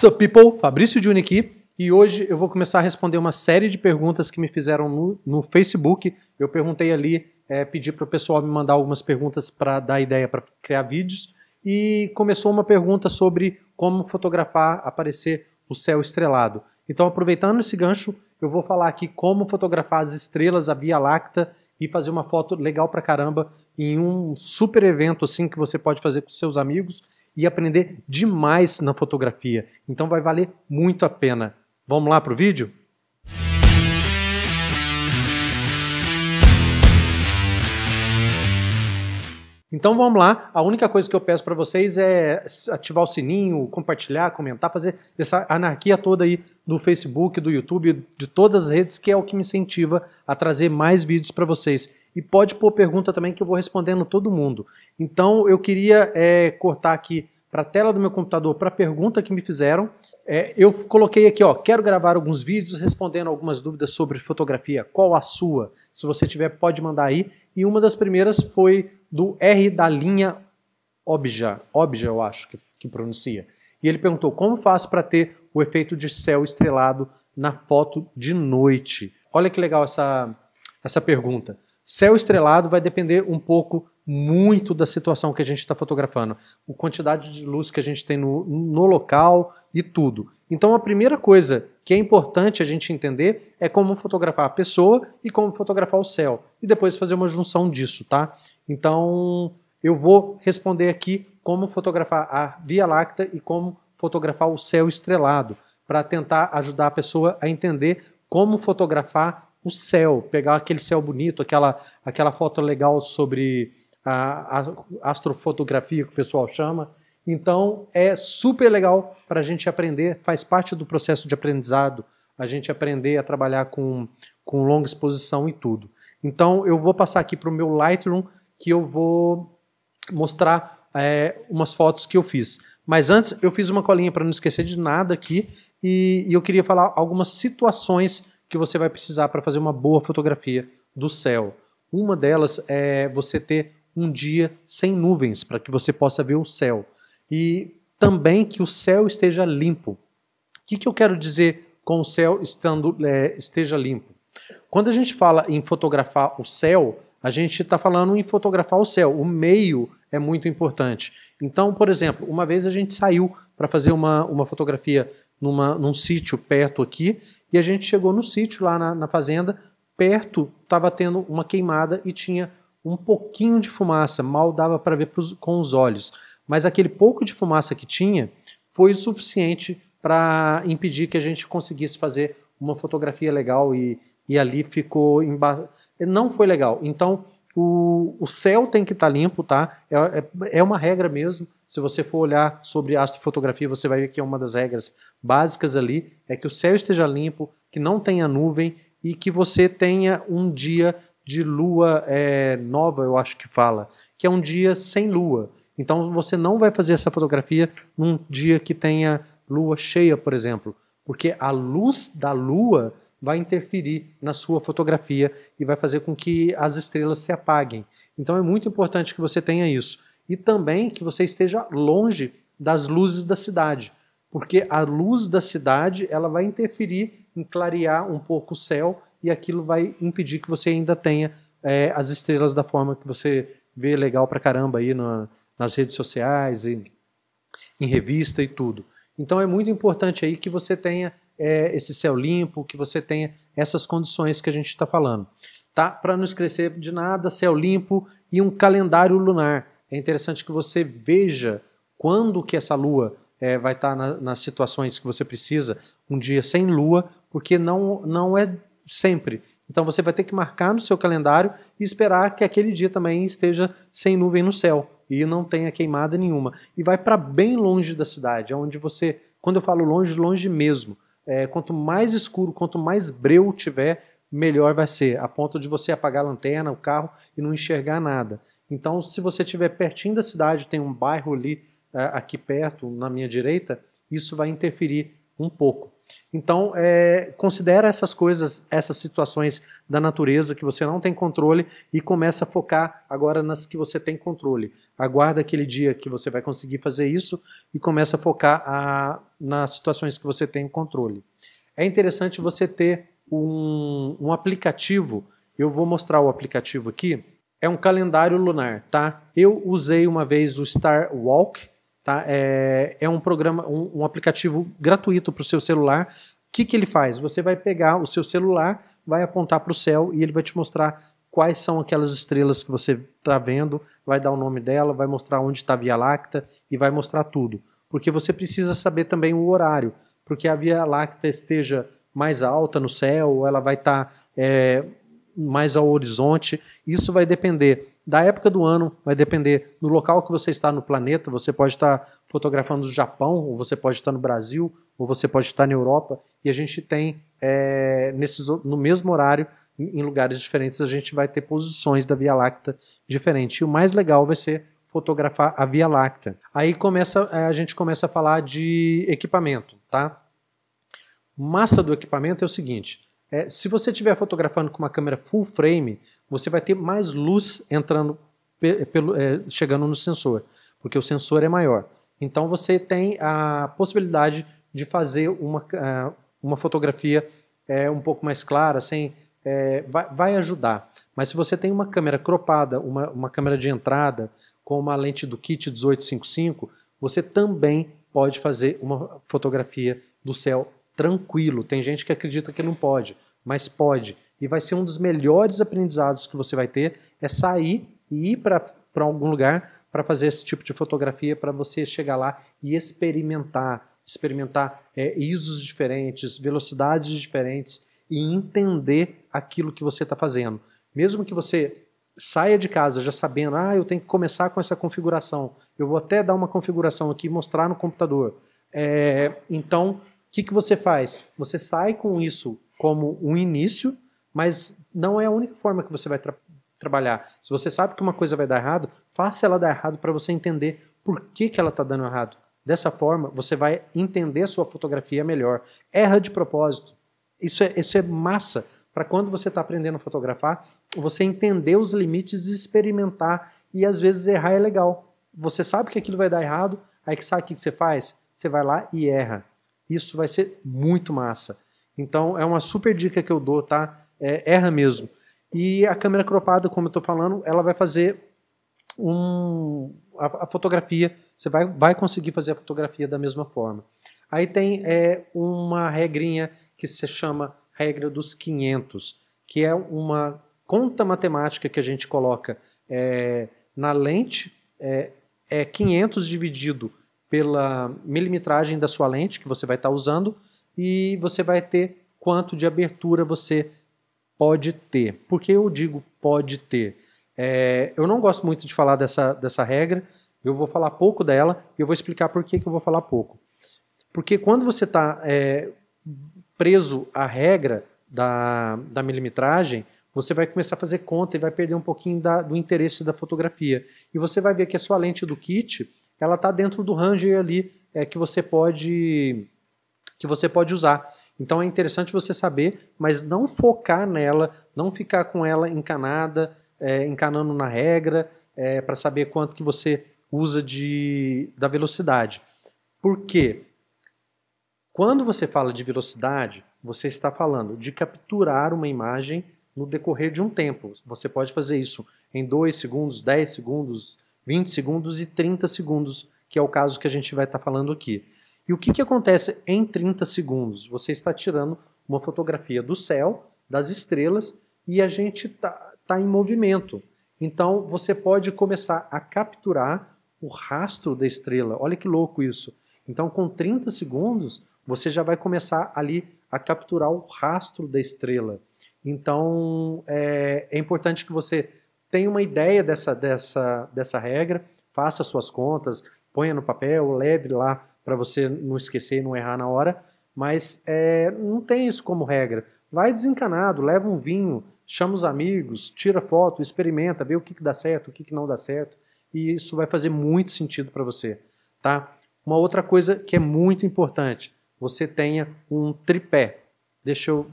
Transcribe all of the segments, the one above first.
What's up, people? Fabrício Juni aqui. E hoje eu vou começar a responder uma série de perguntas que me fizeram no, no Facebook. Eu perguntei ali, é, pedi para o pessoal me mandar algumas perguntas para dar ideia para criar vídeos. E começou uma pergunta sobre como fotografar, aparecer o céu estrelado. Então, aproveitando esse gancho, eu vou falar aqui como fotografar as estrelas, a Via Láctea e fazer uma foto legal para caramba em um super evento assim que você pode fazer com seus amigos e aprender demais na fotografia. Então vai valer muito a pena. Vamos lá para o vídeo? Então vamos lá. A única coisa que eu peço para vocês é ativar o sininho, compartilhar, comentar, fazer essa anarquia toda aí do Facebook, do YouTube, de todas as redes, que é o que me incentiva a trazer mais vídeos para vocês. E pode pôr pergunta também que eu vou respondendo todo mundo. Então eu queria é, cortar aqui para a tela do meu computador para a pergunta que me fizeram. É, eu coloquei aqui, ó, quero gravar alguns vídeos respondendo algumas dúvidas sobre fotografia. Qual a sua? Se você tiver, pode mandar aí. E uma das primeiras foi do R da linha Obja, Obja eu acho que, que pronuncia. E ele perguntou como faço para ter o efeito de céu estrelado na foto de noite. Olha que legal essa, essa pergunta. Céu estrelado vai depender um pouco muito da situação que a gente está fotografando, a quantidade de luz que a gente tem no, no local e tudo. Então, a primeira coisa que é importante a gente entender é como fotografar a pessoa e como fotografar o céu, e depois fazer uma junção disso, tá? Então, eu vou responder aqui como fotografar a Via Láctea e como fotografar o céu estrelado, para tentar ajudar a pessoa a entender como fotografar o céu, pegar aquele céu bonito, aquela, aquela foto legal sobre a, astrofotografia que o pessoal chama. Então é super legal para a gente aprender, faz parte do processo de aprendizado, a gente aprender a trabalhar com, com longa exposição e tudo. Então eu vou passar aqui para o meu Lightroom que eu vou mostrar é, umas fotos que eu fiz. Mas antes eu fiz uma colinha para não esquecer de nada aqui e, e eu queria falar algumas situações que você vai precisar para fazer uma boa fotografia do céu. Uma delas é você ter um dia sem nuvens, para que você possa ver o céu. E também que o céu esteja limpo. O que, que eu quero dizer com o céu estando, é, esteja limpo? Quando a gente fala em fotografar o céu, a gente está falando em fotografar o céu. O meio é muito importante. Então, por exemplo, uma vez a gente saiu para fazer uma, uma fotografia numa, num sítio perto aqui, e a gente chegou no sítio lá na, na fazenda, perto estava tendo uma queimada e tinha um pouquinho de fumaça, mal dava para ver pros, com os olhos. Mas aquele pouco de fumaça que tinha foi o suficiente para impedir que a gente conseguisse fazer uma fotografia legal e, e ali ficou. Emba... Não foi legal. Então, o, o céu tem que estar tá limpo, tá? É, é, é uma regra mesmo. Se você for olhar sobre astrofotografia, você vai ver que é uma das regras básicas ali é que o céu esteja limpo, que não tenha nuvem e que você tenha um dia de lua é, nova, eu acho que fala, que é um dia sem lua. Então você não vai fazer essa fotografia num dia que tenha lua cheia, por exemplo, porque a luz da lua vai interferir na sua fotografia e vai fazer com que as estrelas se apaguem. Então é muito importante que você tenha isso. E também que você esteja longe das luzes da cidade, porque a luz da cidade ela vai interferir em clarear um pouco o céu e aquilo vai impedir que você ainda tenha é, as estrelas da forma que você vê legal pra caramba aí na, nas redes sociais e em revista e tudo. Então é muito importante aí que você tenha é, esse céu limpo, que você tenha essas condições que a gente está falando. Tá? Para não esquecer de nada, céu limpo e um calendário lunar. É interessante que você veja quando que essa lua é, vai estar tá na, nas situações que você precisa, um dia sem lua, porque não, não é sempre. Então você vai ter que marcar no seu calendário e esperar que aquele dia também esteja sem nuvem no céu e não tenha queimada nenhuma. E vai para bem longe da cidade, onde você, quando eu falo longe, longe mesmo. É, quanto mais escuro, quanto mais breu tiver, melhor vai ser, a ponto de você apagar a lanterna, o carro e não enxergar nada. Então, se você estiver pertinho da cidade, tem um bairro ali é, aqui perto, na minha direita, isso vai interferir um pouco. Então, é, considera essas coisas, essas situações da natureza que você não tem controle e começa a focar agora nas que você tem controle. Aguarda aquele dia que você vai conseguir fazer isso e começa a focar a, nas situações que você tem controle. É interessante você ter um, um aplicativo. Eu vou mostrar o aplicativo aqui. É um calendário lunar, tá? Eu usei uma vez o Star Walk Tá? É, é um programa, um, um aplicativo gratuito para o seu celular. O que, que ele faz? Você vai pegar o seu celular, vai apontar para o céu e ele vai te mostrar quais são aquelas estrelas que você está vendo, vai dar o nome dela, vai mostrar onde está a Via Láctea e vai mostrar tudo. Porque você precisa saber também o horário, porque a Via Láctea esteja mais alta no céu, ou ela vai estar tá, é, mais ao horizonte, isso vai depender da época do ano, vai depender do local que você está no planeta. Você pode estar fotografando do Japão, ou você pode estar no Brasil, ou você pode estar na Europa. E a gente tem, é, nesses, no mesmo horário, em lugares diferentes, a gente vai ter posições da Via Láctea diferentes. E o mais legal vai ser fotografar a Via Láctea. Aí começa, é, a gente começa a falar de equipamento, tá? Massa do equipamento é o seguinte: é, se você estiver fotografando com uma câmera full frame, você vai ter mais luz entrando eh, pelo, é, chegando no sensor, porque o sensor é maior. Então você tem a possibilidade de fazer uma, ah, uma fotografia é, um pouco mais clara, sem, é, vai, vai, ajudar. Mas se você tem uma câmera cropada, uma, uma câmera de entrada, com uma lente do kit 1855, você também pode fazer uma fotografia do céu tranquilo. Tem gente que acredita que não pode, mas pode. E vai ser um dos melhores aprendizados que você vai ter é sair e ir para algum lugar para fazer esse tipo de fotografia, para você chegar lá e experimentar, experimentar é, ISOs diferentes, velocidades diferentes e entender aquilo que você está fazendo. Mesmo que você saia de casa já sabendo, ah, eu tenho que começar com essa configuração, eu vou até dar uma configuração aqui e mostrar no computador. É, então, o que, que você faz? Você sai com isso como um início, mas não é a única forma que você vai tra trabalhar. Se você sabe que uma coisa vai dar errado, faça ela dar errado para você entender por que, que ela está dando errado. Dessa forma, você vai entender sua fotografia melhor. Erra de propósito. Isso é, isso é massa para quando você está aprendendo a fotografar, você entender os limites, experimentar e às vezes errar é legal. Você sabe que aquilo vai dar errado, aí que sabe o que você faz? Você vai lá e erra. Isso vai ser muito massa. Então é uma super dica que eu dou, tá? é, erra mesmo. E a câmera cropada, como eu estou falando, ela vai fazer um, a, a, fotografia, você vai, vai conseguir fazer a fotografia da mesma forma. Aí tem é, uma regrinha que se chama regra dos 500, que é uma conta matemática que a gente coloca é, na lente, é, é 500 dividido pela milimetragem da sua lente que você vai estar tá usando e você vai ter quanto de abertura você pode ter. Por que eu digo pode ter? É, eu não gosto muito de falar dessa, dessa regra, eu vou falar pouco dela e eu vou explicar por que, que eu vou falar pouco. Porque quando você está é, preso à regra da, da milimetragem, você vai começar a fazer conta e vai perder um pouquinho da, do interesse da fotografia. E você vai ver que a sua lente do kit, ela está dentro do range ali é, que você pode que você pode usar. Então é interessante você saber, mas não focar nela, não ficar com ela encanada, é, encanando na regra, é, para saber quanto que você usa de, da velocidade. Por quê? Quando você fala de velocidade, você está falando de capturar uma imagem no decorrer de um tempo. Você pode fazer isso em 2 segundos, 10 segundos, 20 segundos e 30 segundos, que é o caso que a gente vai estar tá falando aqui. E o que, que acontece em 30 segundos? Você está tirando uma fotografia do céu, das estrelas, e a gente está tá em movimento. Então você pode começar a capturar o rastro da estrela. Olha que louco isso. Então, com 30 segundos, você já vai começar ali a capturar o rastro da estrela. Então, é, é importante que você tenha uma ideia dessa, dessa, dessa regra, faça suas contas, ponha no papel, leve lá para você não esquecer e não errar na hora, mas é, não tem isso como regra. Vai desencanado, leva um vinho, chama os amigos, tira foto, experimenta, vê o que, que dá certo, o que, que não dá certo, e isso vai fazer muito sentido para você, tá? Uma outra coisa que é muito importante, você tenha um tripé. Deixa eu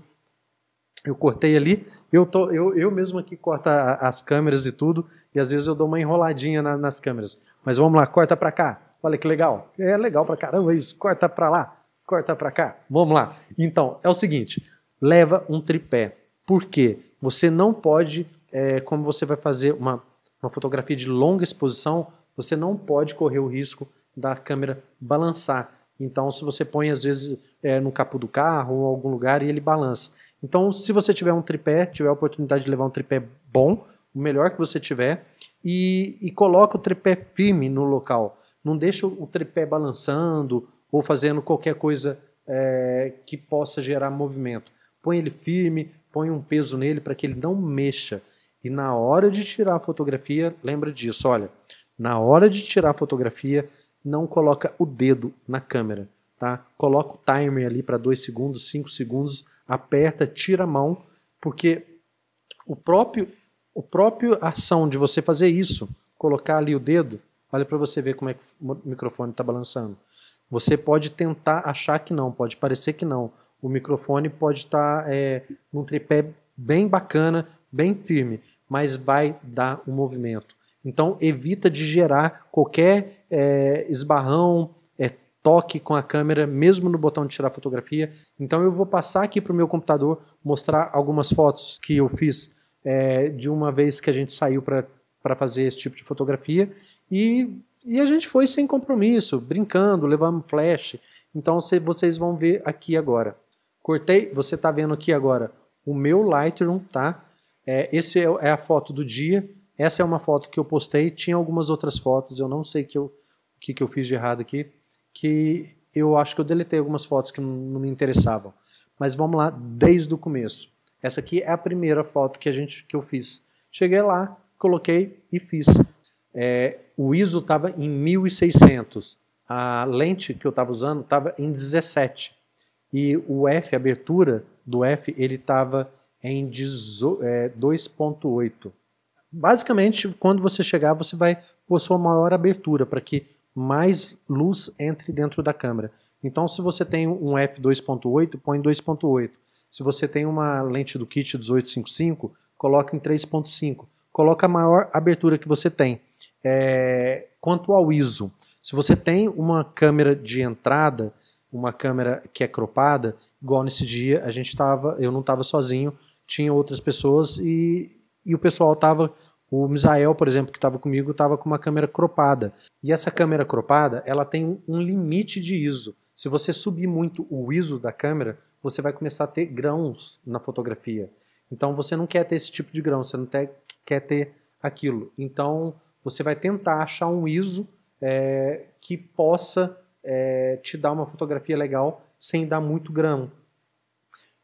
eu cortei ali, eu, tô, eu, eu mesmo aqui corta as câmeras e tudo, e às vezes eu dou uma enroladinha na, nas câmeras. Mas vamos lá, corta para cá. Olha que legal. É legal pra caramba isso. Corta pra lá, corta pra cá. Vamos lá. Então, é o seguinte: leva um tripé. Por quê? Você não pode, é, como você vai fazer uma, uma fotografia de longa exposição, você não pode correr o risco da câmera balançar. Então, se você põe, às vezes, é, no capô do carro ou em algum lugar e ele balança. Então, se você tiver um tripé, tiver a oportunidade de levar um tripé bom, o melhor que você tiver, e, e coloca o tripé firme no local não deixa o tripé balançando ou fazendo qualquer coisa é, que possa gerar movimento. Põe ele firme, põe um peso nele para que ele não mexa. E na hora de tirar a fotografia, lembra disso, olha, na hora de tirar a fotografia, não coloca o dedo na câmera, tá? Coloca o timer ali para 2 segundos, 5 segundos, aperta, tira a mão, porque o próprio o próprio ação de você fazer isso, colocar ali o dedo, Olha para você ver como é que o microfone está balançando. Você pode tentar achar que não, pode parecer que não. O microfone pode estar tá, é, num tripé bem bacana, bem firme, mas vai dar um movimento. Então evita de gerar qualquer é, esbarrão, é, toque com a câmera, mesmo no botão de tirar fotografia. Então eu vou passar aqui para o meu computador mostrar algumas fotos que eu fiz é, de uma vez que a gente saiu para fazer esse tipo de fotografia e, e a gente foi sem compromisso, brincando, levamos flash. Então vocês vão ver aqui agora. Cortei, você está vendo aqui agora o meu Lightroom, tá? É, esse é, é a foto do dia. Essa é uma foto que eu postei. Tinha algumas outras fotos, eu não sei que eu, o que, que eu fiz de errado aqui, que eu acho que eu deletei algumas fotos que não, não me interessavam. Mas vamos lá, desde o começo. Essa aqui é a primeira foto que a gente que eu fiz. Cheguei lá, coloquei e fiz é, o ISO estava em 1600, a lente que eu estava usando estava em 17 e o f, a abertura do f, ele estava em 2.8. É, Basicamente, quando você chegar, você vai pôr sua maior abertura para que mais luz entre dentro da câmera. Então, se você tem um f 2.8, põe 2.8. Se você tem uma lente do kit 1855, coloca em 3.5. Coloca a maior abertura que você tem é, quanto ao ISO. Se você tem uma câmera de entrada, uma câmera que é cropada, igual nesse dia a gente estava, eu não estava sozinho, tinha outras pessoas e, e o pessoal estava o Misael, por exemplo, que estava comigo, estava com uma câmera cropada. E essa câmera cropada, ela tem um limite de ISO. Se você subir muito o ISO da câmera, você vai começar a ter grãos na fotografia. Então você não quer ter esse tipo de grão, você não quer ter aquilo. Então você vai tentar achar um ISO é, que possa é, te dar uma fotografia legal sem dar muito grão.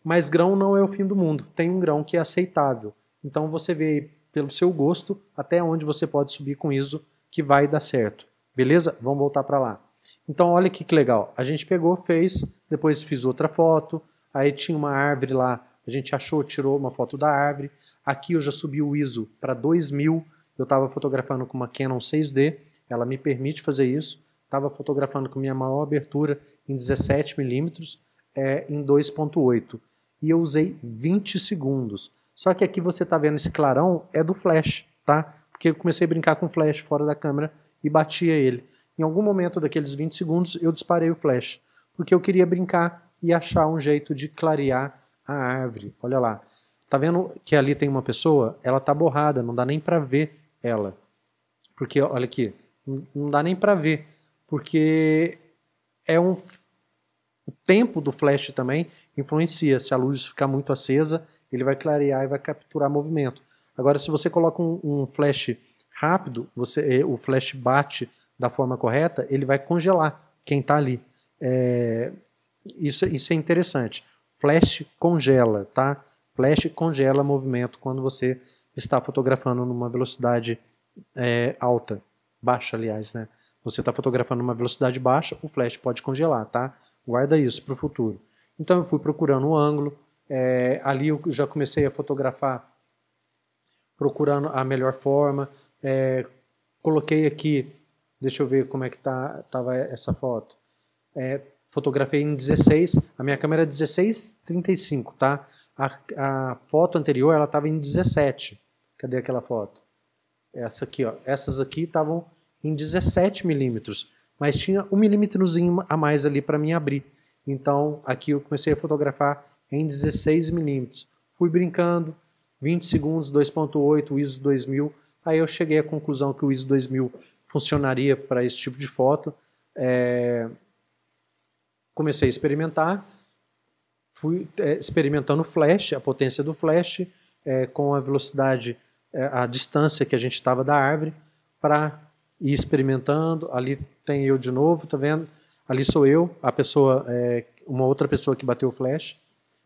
Mas grão não é o fim do mundo, tem um grão que é aceitável. Então você vê pelo seu gosto até onde você pode subir com ISO que vai dar certo. Beleza? Vamos voltar para lá. Então olha aqui que legal, a gente pegou, fez, depois fiz outra foto, aí tinha uma árvore lá, a gente achou, tirou uma foto da árvore. Aqui eu já subi o ISO para 2000, eu estava fotografando com uma Canon 6D, ela me permite fazer isso. Estava fotografando com minha maior abertura em 17mm é, em 2.8. E eu usei 20 segundos. Só que aqui você está vendo esse clarão é do flash, tá? Porque eu comecei a brincar com flash fora da câmera e batia ele. Em algum momento daqueles 20 segundos eu disparei o flash, porque eu queria brincar e achar um jeito de clarear a árvore. Olha lá. Tá vendo que ali tem uma pessoa? Ela tá borrada, não dá nem para ver ela. Porque, olha aqui, não dá nem para ver, porque é um o tempo do flash também influencia. Se a luz ficar muito acesa, ele vai clarear e vai capturar movimento. Agora, se você coloca um, um flash rápido, você, é, o flash bate da forma correta, ele vai congelar quem está ali. É, isso, isso é interessante. Flash congela, tá? Flash congela movimento quando você está fotografando numa velocidade é, alta, baixa, aliás, né? Você está fotografando numa velocidade baixa, o flash pode congelar, tá? Guarda isso para o futuro. Então eu fui procurando o ângulo, é, ali eu já comecei a fotografar procurando a melhor forma. É, coloquei aqui, deixa eu ver como é que tá, tava essa foto. É, fotografei em 16, a minha câmera é 1635, tá? A, a foto anterior ela estava em 17. Cadê aquela foto? Essa aqui, ó. Essas aqui estavam em 17 milímetros, mas tinha um milímetrozinho a mais ali para mim abrir. Então aqui eu comecei a fotografar em 16 milímetros. Fui brincando, 20 segundos, 2.8, ISO 2000. Aí eu cheguei à conclusão que o ISO 2000 funcionaria para esse tipo de foto. É... Comecei a experimentar fui é, experimentando flash, a potência do flash, é, com a velocidade, é, a distância que a gente estava da árvore, para ir experimentando. Ali tem eu de novo, tá vendo? Ali sou eu, a pessoa, é, uma outra pessoa que bateu o flash,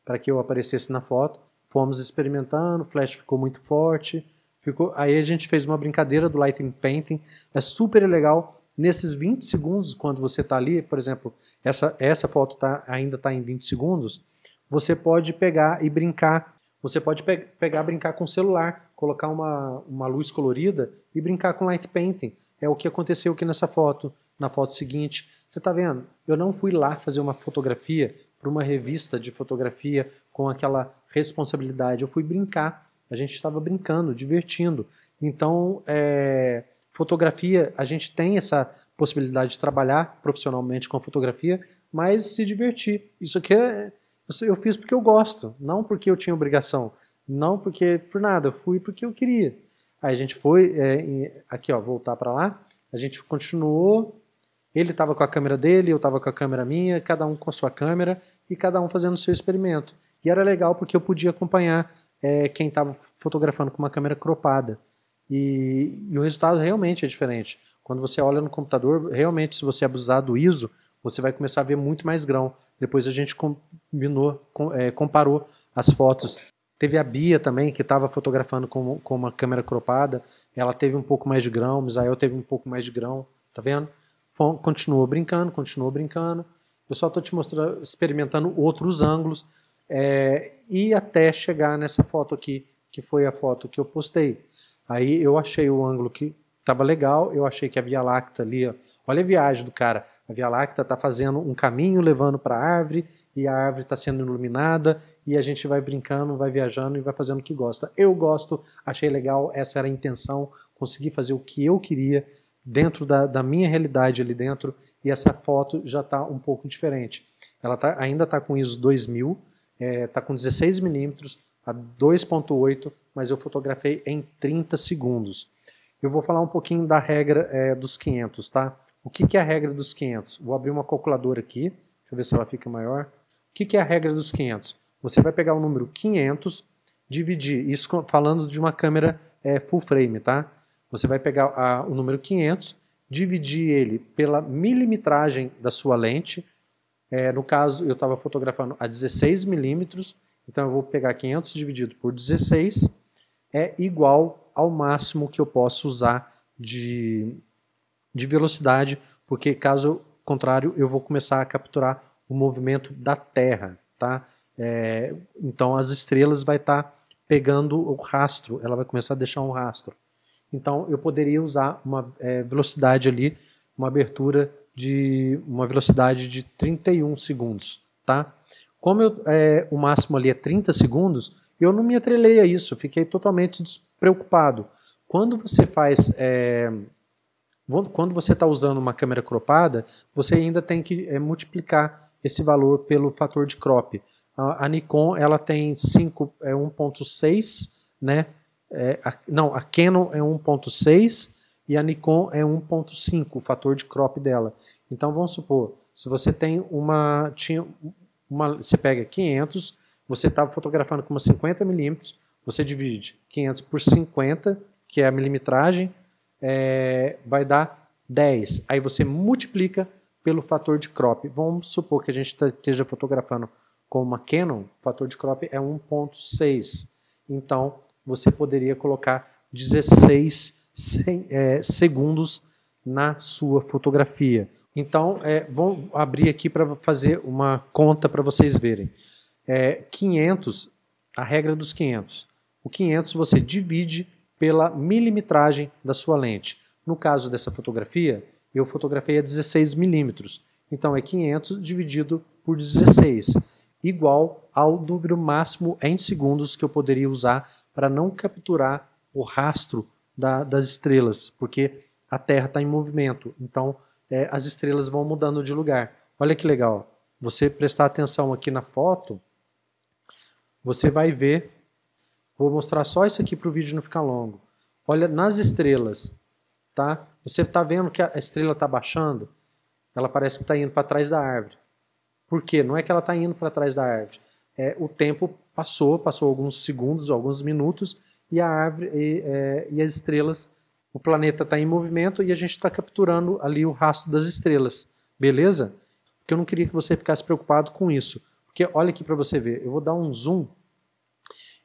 para que eu aparecesse na foto. Fomos experimentando, o flash ficou muito forte. Ficou, aí a gente fez uma brincadeira do lighting painting, é super legal. Nesses 20 segundos, quando você está ali, por exemplo, essa, essa foto tá, ainda está em 20 segundos, você pode pegar e brincar. Você pode pe pegar, brincar com o celular, colocar uma, uma luz colorida e brincar com light painting. É o que aconteceu aqui nessa foto, na foto seguinte. Você está vendo? Eu não fui lá fazer uma fotografia para uma revista de fotografia com aquela responsabilidade. Eu fui brincar. A gente estava brincando, divertindo. Então, é, fotografia, a gente tem essa possibilidade de trabalhar profissionalmente com a fotografia, mas se divertir. Isso aqui é eu fiz porque eu gosto, não porque eu tinha obrigação, não porque por nada, eu fui porque eu queria. Aí a gente foi, é, aqui ó, voltar para lá, a gente continuou, ele estava com a câmera dele, eu estava com a câmera minha, cada um com a sua câmera e cada um fazendo o seu experimento. E era legal porque eu podia acompanhar é, quem estava fotografando com uma câmera cropada. E, e o resultado realmente é diferente. Quando você olha no computador, realmente, se você abusar do ISO, você vai começar a ver muito mais grão. Depois a gente combinou, com, é, comparou as fotos. Teve a Bia também, que estava fotografando com, com uma câmera cropada. Ela teve um pouco mais de grão, o Misael teve um pouco mais de grão, tá vendo? Continuou brincando, continuou brincando. Eu só estou te mostrando, experimentando outros ângulos. É, e até chegar nessa foto aqui, que foi a foto que eu postei. Aí eu achei o ângulo que estava legal, eu achei que a Via Láctea ali, ó, olha a viagem do cara. A Via Láctea está fazendo um caminho levando para a árvore, e a árvore está sendo iluminada, e a gente vai brincando, vai viajando e vai fazendo o que gosta. Eu gosto, achei legal, essa era a intenção, consegui fazer o que eu queria dentro da, da minha realidade ali dentro, e essa foto já está um pouco diferente. Ela tá, ainda está com ISO 2000, está é, tá com 16 milímetros, a 2.8, mas eu fotografei em 30 segundos. Eu vou falar um pouquinho da regra é, dos 500, tá? O que, que é a regra dos 500? Vou abrir uma calculadora aqui, deixa eu ver se ela fica maior. O que, que é a regra dos 500? Você vai pegar o número 500, dividir, isso falando de uma câmera é, full frame, tá? Você vai pegar a, o número 500, dividir ele pela milimetragem da sua lente. É, no caso, eu estava fotografando a 16 milímetros, então eu vou pegar 500 dividido por 16, é igual ao máximo que eu posso usar de, de velocidade, porque caso contrário eu vou começar a capturar o movimento da Terra, tá? É, então as estrelas vai estar tá pegando o rastro, ela vai começar a deixar um rastro. Então eu poderia usar uma é, velocidade ali, uma abertura de uma velocidade de 31 segundos, tá? Como eu, é, o máximo ali é 30 segundos, eu não me atrelei a isso, fiquei totalmente despreocupado. Quando você faz é, quando você está usando uma câmera cropada, você ainda tem que é, multiplicar esse valor pelo fator de crop. A, a Nikon ela tem é 1.6, né? É, a, não, a Canon é 1.6 e a Nikon é 1.5, o fator de crop dela. Então vamos supor, se você tem uma, tinha uma você pega 500, você estava tá fotografando com uma 50 milímetros, você divide 500 por 50, que é a milimetragem, é, vai dar 10. Aí você multiplica pelo fator de crop. Vamos supor que a gente tá, esteja fotografando com uma Canon, o fator de crop é 1.6. Então, você poderia colocar 16 é, segundos na sua fotografia. Então, é, vou abrir aqui para fazer uma conta para vocês verem. É, 500, a regra dos 500. O 500 você divide pela milimetragem da sua lente. No caso dessa fotografia, eu fotografei a 16 milímetros, então é 500 dividido por 16, igual ao número máximo em segundos que eu poderia usar para não capturar o rastro da, das estrelas, porque a Terra está em movimento, então é, as estrelas vão mudando de lugar. Olha que legal, você prestar atenção aqui na foto, você vai ver Vou mostrar só isso aqui para o vídeo não ficar longo. Olha nas estrelas, tá? Você está vendo que a estrela está baixando? Ela parece que está indo para trás da árvore. Por quê? Não é que ela está indo para trás da árvore. É, o tempo passou, passou alguns segundos, alguns minutos, e a árvore e, é, e as estrelas, o planeta está em movimento e a gente está capturando ali o rastro das estrelas, beleza? Porque eu não queria que você ficasse preocupado com isso. Porque olha aqui para você ver, eu vou dar um zoom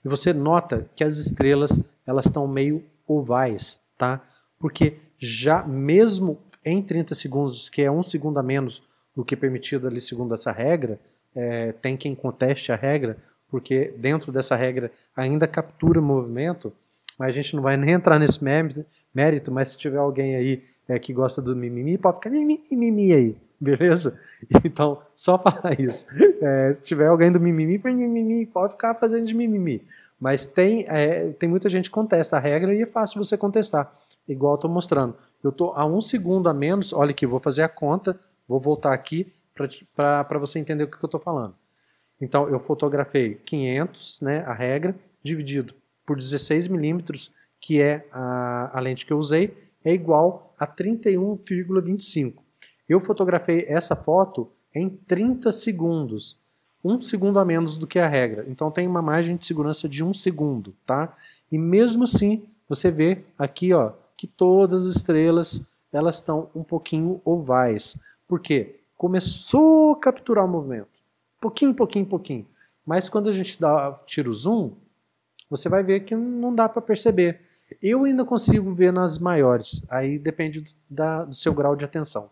e você nota que as estrelas elas estão meio ovais, tá? Porque já mesmo em 30 segundos, que é um segundo a menos do que permitido ali segundo essa regra, é, tem quem conteste a regra, porque dentro dessa regra ainda captura movimento, mas a gente não vai nem entrar nesse mérito, mérito mas se tiver alguém aí é, que gosta do mimimi, pode ficar mimimi aí. Beleza? Então, só falar isso. É, se tiver alguém do mimimi, mimimi, pode ficar fazendo de mimimi. Mas tem, é, tem muita gente que contesta a regra e é fácil você contestar. Igual estou mostrando. Eu estou a um segundo a menos. Olha aqui, vou fazer a conta, vou voltar aqui para você entender o que, que eu estou falando. Então, eu fotografei 500, né, a regra, dividido por 16 milímetros, que é a, a lente que eu usei, é igual a 31,25. Eu fotografei essa foto em 30 segundos, um segundo a menos do que a regra. Então tem uma margem de segurança de um segundo, tá? E mesmo assim, você vê aqui, ó, que todas as estrelas elas estão um pouquinho ovais. Por quê? Começou a capturar o movimento. Pouquinho, pouquinho, pouquinho. Mas quando a gente dá, tira o zoom, você vai ver que não dá para perceber. Eu ainda consigo ver nas maiores, aí depende da, do seu grau de atenção.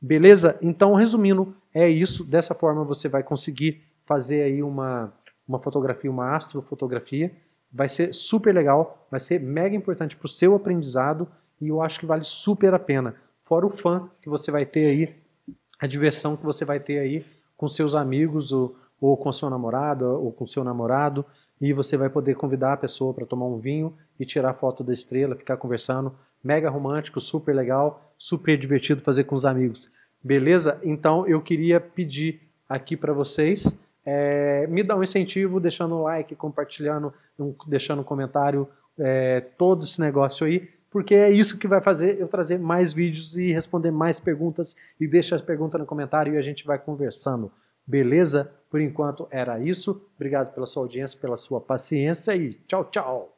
Beleza? Então, resumindo, é isso. Dessa forma você vai conseguir fazer aí uma, uma fotografia, uma astrofotografia. Vai ser super legal, vai ser mega importante para o seu aprendizado e eu acho que vale super a pena. Fora o fã que você vai ter aí, a diversão que você vai ter aí com seus amigos ou, ou com seu namorado ou com seu namorado e você vai poder convidar a pessoa para tomar um vinho e tirar foto da estrela, ficar conversando, mega romântico, super legal, super divertido fazer com os amigos. Beleza? Então eu queria pedir aqui para vocês. É, me dar um incentivo deixando o like, compartilhando, um, deixando um comentário, é, todo esse negócio aí, porque é isso que vai fazer eu trazer mais vídeos e responder mais perguntas. E deixa a pergunta no comentário e a gente vai conversando. Beleza? Por enquanto era isso. Obrigado pela sua audiência, pela sua paciência e tchau, tchau!